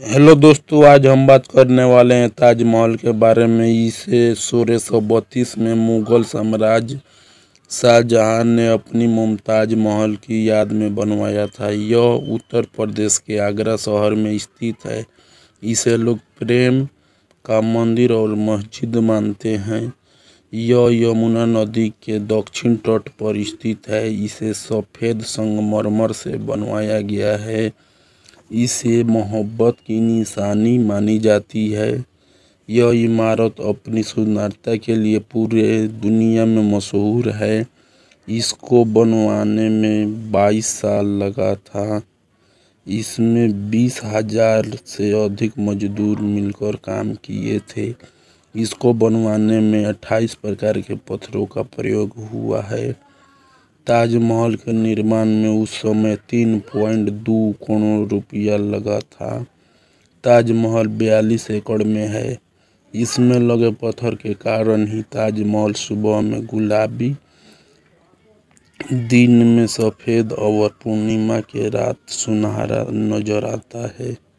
hello दोस्तों आज हम बात करने वाले हैं ताजमहल के बारे में इसे सोलह सौ बत्तीस में मुगल साम्राज्य शाहजहां ने अपनी मुमताज महल की याद में बनवाया था यह उत्तर प्रदेश के आगरा शहर में स्थित है इसे लोग प्रेम का मंदिर और मस्जिद मानते हैं यह यमुना नदी के दक्षिण तट पर स्थित है इसे सफ़ेद संगमरमर से बनवाया गया है इसे मोहब्बत की निशानी मानी जाती है यह इमारत अपनी सुंदरता के लिए पूरे दुनिया में मशहूर है इसको बनवाने में 22 साल लगा था इसमें बीस हजार से अधिक मजदूर मिलकर काम किए थे इसको बनवाने में 28 प्रकार के पत्थरों का प्रयोग हुआ है ताजमहल के निर्माण में उस समय तीन पॉइंट दो करोड़ रुपया लगा था ताजमहल बयालीस एकड़ में है इसमें लगे पत्थर के कारण ही ताजमहल सुबह में गुलाबी दिन में सफ़ेद और पूर्णिमा के रात सुनहरा नजर आता है